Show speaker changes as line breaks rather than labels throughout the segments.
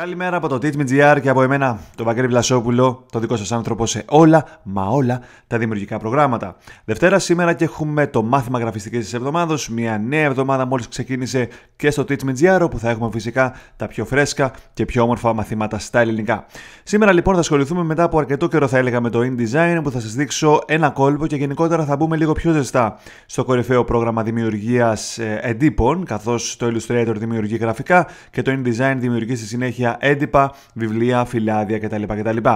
Καλημέρα από το TeachMeGR και από εμένα, τον Βαγγέλη Βλασόπουλο, το δικό σας άνθρωπο σε όλα, μα όλα, τα δημιουργικά προγράμματα. Δευτέρα σήμερα και έχουμε το μάθημα γραφιστικής της εβδομάδος, μια νέα εβδομάδα μόλις ξεκίνησε και στο TeachMeGR όπου θα έχουμε φυσικά τα πιο φρέσκα και πιο όμορφα μαθήματα στα ελληνικά. Σήμερα λοιπόν θα ασχοληθούμε μετά από αρκετό καιρό θα έλεγα με το InDesign, που θα σας δείξω ένα κόλπο και γενικότερα θα μπούμε λίγο πιο ζεστά στο κορυφαίο πρόγραμμα δημιουργίας ε, εντύπων, καθώς το Illustrator δημιουργεί γραφικά και το InDesign δημιουργεί στη συνέχεια για έντυπα, βιβλία, φυλάδια κτλ. κτλ.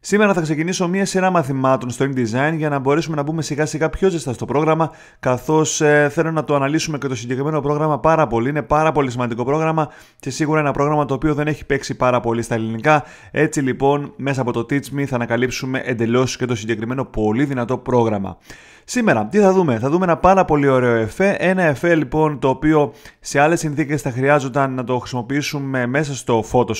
Σήμερα θα ξεκινήσω μία σειρά μαθημάτων στο InDesign για να μπορέσουμε να μπούμε σιγά σιγά πιο ζεστά στο πρόγραμμα, καθώς ε, θέλω να το αναλύσουμε και το συγκεκριμένο πρόγραμμα πάρα πολύ. Είναι πάρα πολύ σημαντικό πρόγραμμα και σίγουρα ένα πρόγραμμα το οποίο δεν έχει παίξει πάρα πολύ στα ελληνικά. Έτσι λοιπόν, μέσα από το Teach Me θα ανακαλύψουμε εντελώς και το συγκεκριμένο πολύ δυνατό πρόγραμμα. Σήμερα, τι θα δούμε, θα δούμε ένα πάρα πολύ ωραίο εφέ. Ένα εφέ λοιπόν το οποίο σε άλλες συνθήκες θα χρειάζονταν να το χρησιμοποιήσουμε μέσα στο Photoshop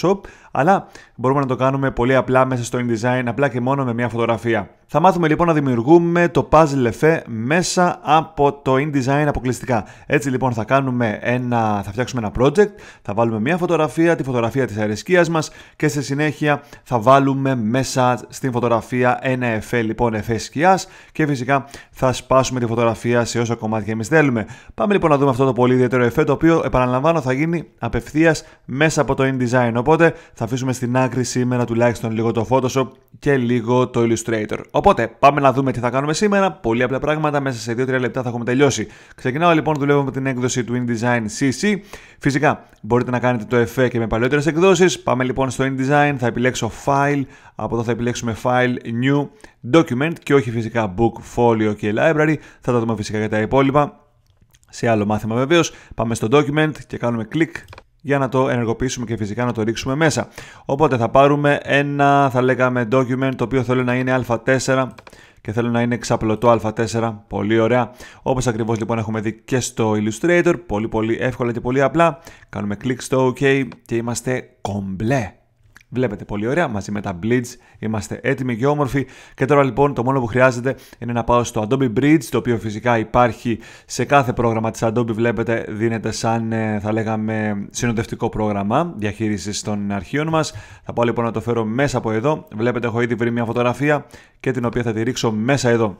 αλλά μπορούμε να το κάνουμε πολύ απλά μέσα στο InDesign, απλά και μόνο με μια φωτογραφία. Θα μάθουμε λοιπόν να δημιουργούμε το puzzle εφέ μέσα από το InDesign αποκλειστικά. Έτσι λοιπόν θα, κάνουμε ένα, θα φτιάξουμε ένα project, θα βάλουμε μια φωτογραφία, τη φωτογραφία της αρισκίας μας και στη συνέχεια θα βάλουμε μέσα στην φωτογραφία ένα εφέ λοιπόν εφέ σκιάς και φυσικά θα σπάσουμε τη φωτογραφία σε όσα κομμάτια εμείς θέλουμε. Πάμε λοιπόν να δούμε αυτό το πολύ ιδιαίτερο εφέ το οποίο επαναλαμβάνω θα γίνει απευθείας μέσα από το InDesign οπότε θα αφήσουμε στην άκρη σήμερα τουλάχιστον λίγο το Photoshop και λίγο το Illustrator. Οπότε πάμε να δούμε τι θα κάνουμε σήμερα. Πολύ απλά πράγματα. Μέσα σε 2-3 λεπτά θα έχουμε τελειώσει. Ξεκινάω λοιπόν, δουλεύω με την έκδοση του InDesign CC. Φυσικά μπορείτε να κάνετε το εφέ και με παλιότερε εκδόσεις. Πάμε λοιπόν στο InDesign, θα επιλέξω File. Από εδώ θα επιλέξουμε File New Document και όχι φυσικά Book, Folio και Library. Θα τα δούμε φυσικά για τα υπόλοιπα. Σε άλλο μάθημα βεβαίως. Πάμε στο Document και κάνουμε κλικ για να το ενεργοποιήσουμε και φυσικά να το ρίξουμε μέσα. Οπότε θα πάρουμε ένα, θα λέγαμε, document το οποίο θέλω να είναι α4 και θέλω να είναι ξαπλωτό α4. Πολύ ωραία. Όπως ακριβώς λοιπόν έχουμε δει και στο Illustrator, πολύ πολύ εύκολα και πολύ απλά. Κάνουμε κλικ στο OK και είμαστε κομπλέ. Βλέπετε πολύ ωραία, μαζί με τα Blitz είμαστε έτοιμοι και όμορφοι. Και τώρα λοιπόν το μόνο που χρειάζεται είναι να πάω στο Adobe Bridge, το οποίο φυσικά υπάρχει σε κάθε πρόγραμμα της Adobe. Βλέπετε δίνεται σαν ε, θα λέγαμε συνοδευτικό πρόγραμμα διαχείρισης των αρχείων μας. Θα πάω λοιπόν να το φέρω μέσα από εδώ. Βλέπετε έχω ήδη βρει μια φωτογραφία και την οποία θα τη ρίξω μέσα εδώ.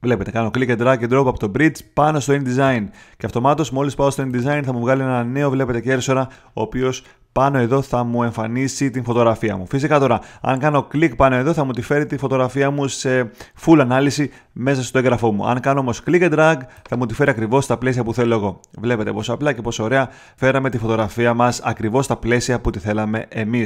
Βλέπετε, κάνω click and drag and drop από το bridge πάνω στο InDesign. Και αυτομάτως, μόλις πάω στο InDesign, θα μου βγάλει ένα νέο, βλέπετε, κέρσορα, ο οποίος πάνω εδώ θα μου εμφανίσει την φωτογραφία μου. Φυσικά τώρα, αν κάνω κλικ πάνω εδώ θα μου τη φέρει τη φωτογραφία μου σε full ανάλυση μέσα στο έγγραφό μου. Αν κάνω όμως click and drag θα μου τη φέρει ακριβώς στα πλαίσια που θέλω εγώ. Βλέπετε πόσο απλά και πόσο ωραία φέραμε τη φωτογραφία μας ακριβώς στα πλαίσια που τη θέλαμε εμείς.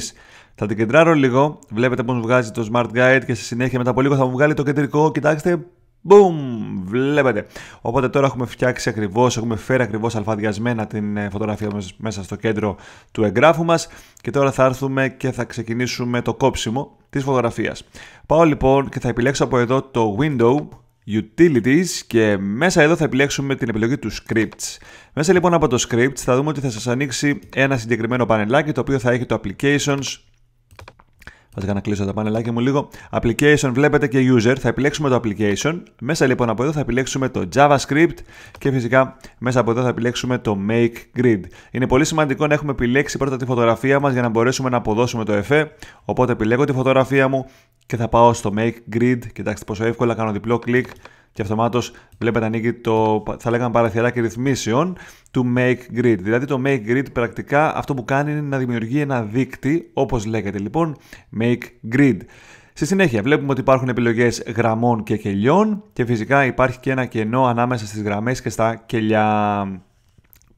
Θα την κεντράρω λίγο, βλέπετε πώς βγάζει το Smart Guide και στη συνέχεια μετά από λίγο θα μου βγάλει το κεντρικό. Κοιτάξτε Boom! Βλέπετε. Οπότε τώρα έχουμε φτιάξει ακριβώς, έχουμε φέρει ακριβώς αλφαδιασμένα την ε, φωτογραφία μας μέσα στο κέντρο του εγγράφου μας. Και τώρα θα έρθουμε και θα ξεκινήσουμε το κόψιμο της φωτογραφίας. Πάω λοιπόν και θα επιλέξω από εδώ το Window Utilities και μέσα εδώ θα επιλέξουμε την επιλογή του Scripts. Μέσα λοιπόν από το Scripts θα δούμε ότι θα σας ανοίξει ένα συγκεκριμένο πανελάκι το οποίο θα έχει το Applications, να κλείσω τα πανελάκια μου λίγο. Application βλέπετε και user. Θα επιλέξουμε το application. Μέσα λοιπόν από εδώ θα επιλέξουμε το JavaScript και φυσικά μέσα από εδώ θα επιλέξουμε το Make Grid. Είναι πολύ σημαντικό να έχουμε επιλέξει πρώτα τη φωτογραφία μας για να μπορέσουμε να αποδώσουμε το εφέ. Οπότε επιλέγω τη φωτογραφία μου και θα πάω στο Make Grid. Κοιτάξτε πόσο εύκολα κάνω διπλό κλικ και αυτομάτως βλέπετε ανοίγει το, θα λέγαμε παραθυράκι ρυθμίσεων του Make Grid. Δηλαδή το Make Grid πρακτικά αυτό που κάνει είναι να δημιουργεί ένα δίκτυ, όπως λέγεται λοιπόν, Make Grid. Στη συνέχεια βλέπουμε ότι υπάρχουν επιλογές γραμμών και κελιών και φυσικά υπάρχει και ένα κενό ανάμεσα στις γραμμές και στα κελιά.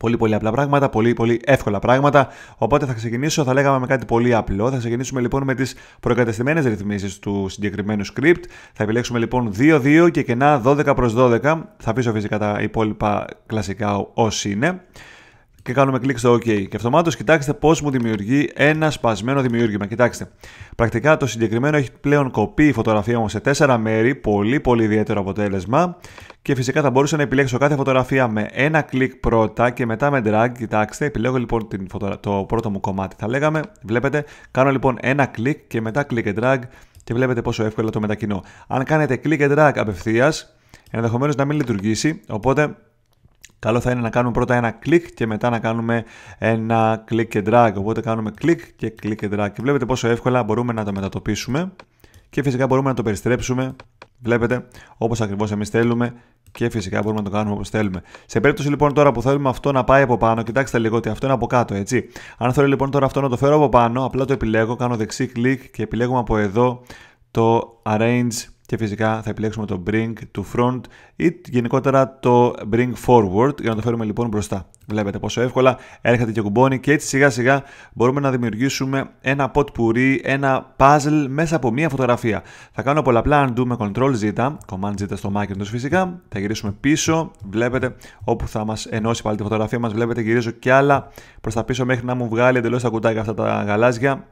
Πολύ πολύ απλά πράγματα, πολύ πολύ εύκολα πράγματα. Οπότε θα ξεκινήσω, θα λέγαμε με κάτι πολύ απλό. Θα ξεκινήσουμε λοιπόν με τις προκατεστημένες ρυθμίσεις του συγκεκριμένου script. Θα επιλέξουμε λοιπόν 2-2 και κενά 12 προ 12. Θα πίσω φυσικά τα υπόλοιπα κλασικά ω είναι και κάνουμε κλικ στο OK. Και αυτομάτως κοιτάξτε πώς μου δημιουργεί ένα σπασμένο δημιούργημα. Κοιτάξτε. Πρακτικά το συγκεκριμένο έχει πλέον κοπεί η φωτογραφία μου σε τέσσερα μέρη. Πολύ, πολύ ιδιαίτερο αποτέλεσμα. Και φυσικά θα μπορούσα να επιλέξω κάθε φωτογραφία με ένα κλικ πρώτα και μετά με drag. Κοιτάξτε, επιλέγω λοιπόν την το πρώτο μου κομμάτι. Θα λέγαμε, βλέπετε, κάνω λοιπόν ένα κλικ και μετά κλικ and drag και βλέπετε πόσο εύκολα το μετακινώ. Αν κάνετε κλικ and drag απευθείας, ενδεχομένως να μην λειτουργήσει. Οπότε καλό θα είναι να κάνουμε πρώτα ένα κλικ και μετά να κάνουμε ένα κλικ και drag. Οπότε κάνουμε κλικ και κλικ και drag. βλέπετε πόσο εύκολα μπορούμε να το μετατοπίσουμε και φυσικά μπορούμε να το περιστρέψουμε, βλέπετε, όπως ακριβώς εμείς θέλουμε και φυσικά μπορούμε να το κάνουμε όπως θέλουμε. Σε περίπτωση λοιπόν τώρα που θέλουμε αυτό να πάει από πάνω, κοιτάξτε λίγο ότι αυτό είναι από κάτω, έτσι. Αν θέλω λοιπόν τώρα αυτό να το φέρω από πάνω, απλά το επιλέγω, κάνω δεξί κλικ και επιλέγουμε από εδώ το Arrange και φυσικά θα επιλέξουμε το bring to front ή γενικότερα το bring forward για να το φέρουμε λοιπόν μπροστά. Βλέπετε πόσο εύκολα έρχεται και κουμπώνει και έτσι σιγά σιγά μπορούμε να δημιουργήσουμε ένα pot ένα puzzle μέσα από μία φωτογραφία. Θα κάνω πολλαπλά undo με Ctrl Z, command Z στο Macintosh φυσικά, θα γυρίσουμε πίσω, βλέπετε όπου θα μας ενώσει πάλι τη φωτογραφία μας, βλέπετε γυρίζω και άλλα προς τα πίσω μέχρι να μου βγάλει εντελώς τα κουτάκια αυτά τα γαλάζια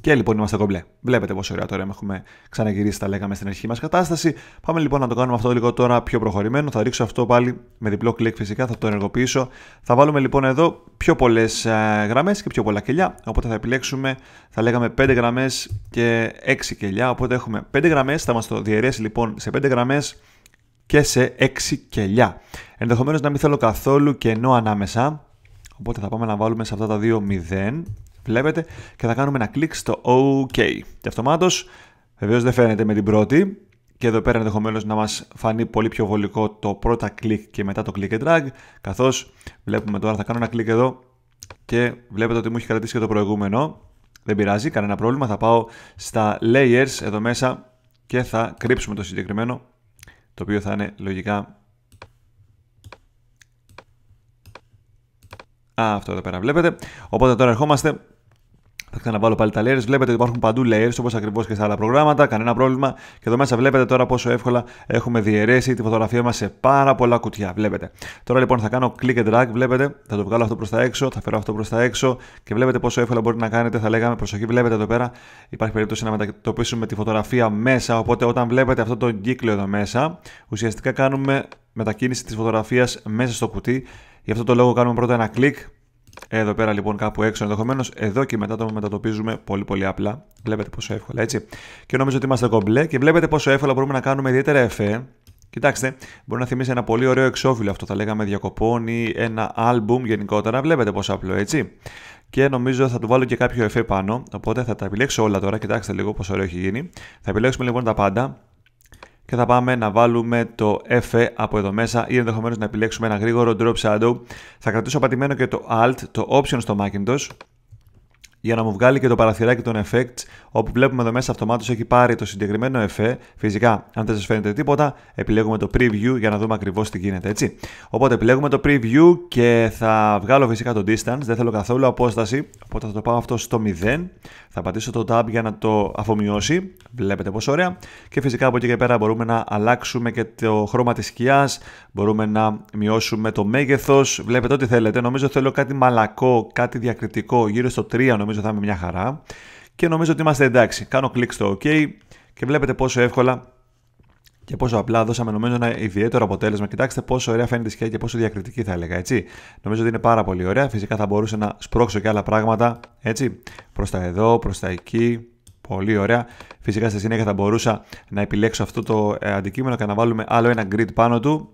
και λοιπόν είμαστε κομπλέ. Βλέπετε πόσο ωραία τώρα έχουμε ξαναγυρίσει, τα λέγαμε στην αρχική μας κατάσταση. Πάμε λοιπόν να το κάνουμε αυτό λίγο τώρα πιο προχωρημένο. Θα ρίξω αυτό πάλι με διπλό κλικ φυσικά, θα το ενεργοποιήσω. Θα βάλουμε λοιπόν εδώ πιο πολλές ε, γραμμές και πιο πολλά κελιά. Οπότε θα επιλέξουμε, θα λέγαμε 5 γραμμές και 6 κελιά. Οπότε έχουμε 5 γραμμές, θα μας το διαιρέσει λοιπόν σε 5 γραμμές και σε 6 κελιά. Ενδεχομένως να μην θέλω καθόλου κενό ανάμεσα. Οπότε θα πάμε να βάλουμε σε αυτά τα δύο 0 βλέπετε και θα κάνουμε ένα κλικ στο OK. Και αυτομάτως βεβαίως δεν φαίνεται με την πρώτη και εδώ πέρα ενδεχομένως να μας φανεί πολύ πιο βολικό το πρώτα κλικ και μετά το click and drag καθώς βλέπουμε τώρα θα κάνω ένα κλικ εδώ και βλέπετε ότι μου έχει κρατήσει και το προηγούμενο δεν πειράζει, κανένα πρόβλημα, θα πάω στα layers εδώ μέσα και θα κρύψουμε το συγκεκριμένο το οποίο θα είναι λογικά Α, αυτό εδώ πέρα βλέπετε. Οπότε τώρα ερχόμαστε θα ξαναβάλω πάλι τα layers. Βλέπετε ότι υπάρχουν παντού layers όπως ακριβώς και στα άλλα προγράμματα. Κανένα πρόβλημα. Και εδώ μέσα βλέπετε τώρα πόσο εύκολα έχουμε διαιρέσει τη φωτογραφία μας σε πάρα πολλά κουτιά. Βλέπετε. Τώρα λοιπόν θα κάνω click and drag. Βλέπετε. Θα το βγάλω αυτό προς τα έξω. Θα φέρω αυτό προς τα έξω. Και βλέπετε πόσο εύκολα μπορείτε να κάνετε. Θα λέγαμε προσοχή. Βλέπετε εδώ πέρα υπάρχει περίπτωση να μετατοπίσουμε τη φωτογραφία μέσα. Οπότε όταν βλέπετε αυτό το κύκλο εδώ μέσα, ουσιαστικά κάνουμε μετακίνηση της φωτογραφίας μέσα στο κουτί. Γι' αυτό το λόγο κάνουμε πρώτα ένα κλικ εδώ πέρα λοιπόν κάπου έξω ενδεχομένως. Εδώ και μετά το μετατοπίζουμε πολύ πολύ απλά. Βλέπετε πόσο εύκολα έτσι. Και νομίζω ότι είμαστε κομπλέ και βλέπετε πόσο εύκολα μπορούμε να κάνουμε ιδιαίτερα εφέ. Κοιτάξτε, μπορεί να θυμίσει ένα πολύ ωραίο εξώφυλλο αυτό, θα λέγαμε διακοπών ή ένα album γενικότερα. Βλέπετε πόσο απλό έτσι. Και νομίζω θα του βάλω και κάποιο εφέ πάνω. Οπότε θα τα επιλέξω όλα τώρα. Κοιτάξτε λίγο πόσο ωραίο έχει γίνει. Θα επιλέξουμε λοιπόν τα πάντα και θα πάμε να βάλουμε το F από εδώ μέσα ή ενδεχομένως να επιλέξουμε ένα γρήγορο drop shadow. Θα κρατήσω πατημένο και το Alt, το Option στο Macintosh για να μου βγάλει και το παραθυράκι των effects, όπου βλέπουμε εδώ μέσα αυτομάτως έχει πάρει το συγκεκριμένο εφέ. Φυσικά, αν δεν σας φαίνεται τίποτα, επιλέγουμε το preview για να δούμε ακριβώς τι γίνεται, έτσι. Οπότε επιλέγουμε το preview και θα βγάλω φυσικά το distance, δεν θέλω καθόλου απόσταση, οπότε θα το πάω αυτό στο 0. Θα πατήσω το tab για να το αφομοιώσει, βλέπετε πόσο ωραία. Και φυσικά από εκεί και πέρα μπορούμε να αλλάξουμε και το χρώμα της σκιάς, μπορούμε να μειώσουμε το μέγεθος, βλέπετε ό,τι θέλετε. Νομίζω θέλω κάτι μαλακό, κάτι διακριτικό, γύρω στο 3 νομίζω νομίζω θα είμαι μια χαρά. Και νομίζω ότι είμαστε εντάξει. Κάνω κλικ στο OK και βλέπετε πόσο εύκολα και πόσο απλά δώσαμε νομίζω ένα ιδιαίτερο αποτέλεσμα. Κοιτάξτε πόσο ωραία φαίνεται η σκιά και πόσο διακριτική θα έλεγα. Έτσι. Νομίζω ότι είναι πάρα πολύ ωραία. Φυσικά θα μπορούσα να σπρώξω και άλλα πράγματα. Έτσι. Προς τα εδώ, προς τα εκεί. Πολύ ωραία. Φυσικά στη συνέχεια θα μπορούσα να επιλέξω αυτό το ε, αντικείμενο και να βάλουμε άλλο ένα grid πάνω του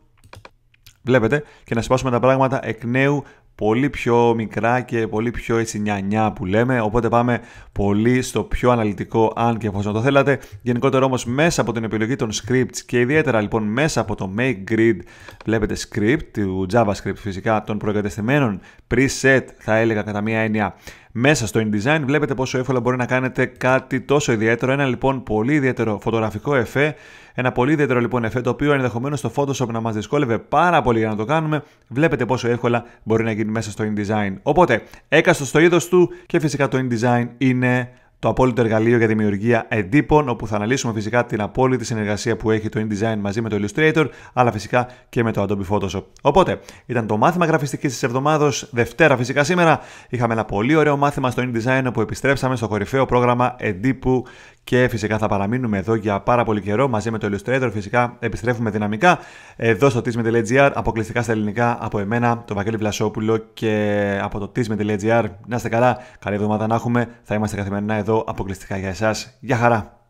Βλέπετε και να σπάσουμε τα πράγματα εκ νέου πολύ πιο μικρά και πολύ πιο έτσι νιανιά που λέμε, οπότε πάμε πολύ στο πιο αναλυτικό αν και εφόσον το θέλατε. Γενικότερα όμως μέσα από την επιλογή των scripts και ιδιαίτερα λοιπόν μέσα από το make grid βλέπετε script του JavaScript φυσικά των προεγκατεστημένων preset θα έλεγα κατά μία έννοια μέσα στο InDesign βλέπετε πόσο εύκολα μπορεί να κάνετε κάτι τόσο ιδιαίτερο. Ένα λοιπόν πολύ ιδιαίτερο φωτογραφικό εφέ. Ένα πολύ ιδιαίτερο λοιπόν εφέ το οποίο ενδεχομένως στο Photoshop να μας δυσκόλευε πάρα πολύ για να το κάνουμε. Βλέπετε πόσο εύκολα μπορεί να γίνει μέσα στο InDesign. Οπότε, έκαστος στο είδος του και φυσικά το InDesign είναι το απόλυτο εργαλείο για δημιουργία εντύπων, όπου θα αναλύσουμε φυσικά την απόλυτη συνεργασία που έχει το InDesign μαζί με το Illustrator, αλλά φυσικά και με το Adobe Photoshop. Οπότε, ήταν το μάθημα γραφιστικής της εβδομάδα, Δευτέρα φυσικά σήμερα. Είχαμε ένα πολύ ωραίο μάθημα στο InDesign, όπου επιστρέψαμε στο κορυφαίο πρόγραμμα εντύπου και φυσικά θα παραμείνουμε εδώ για πάρα πολύ καιρό μαζί με το Illustrator. Φυσικά επιστρέφουμε δυναμικά εδώ στο tismet.gr, αποκλειστικά στα ελληνικά από εμένα, τον Βαγγέλη Βλασόπουλο και από το tismet.gr. Να είστε καλά, καλή εβδομάδα να έχουμε. Θα είμαστε καθημερινά εδώ αποκλειστικά για εσάς. Γεια χαρά!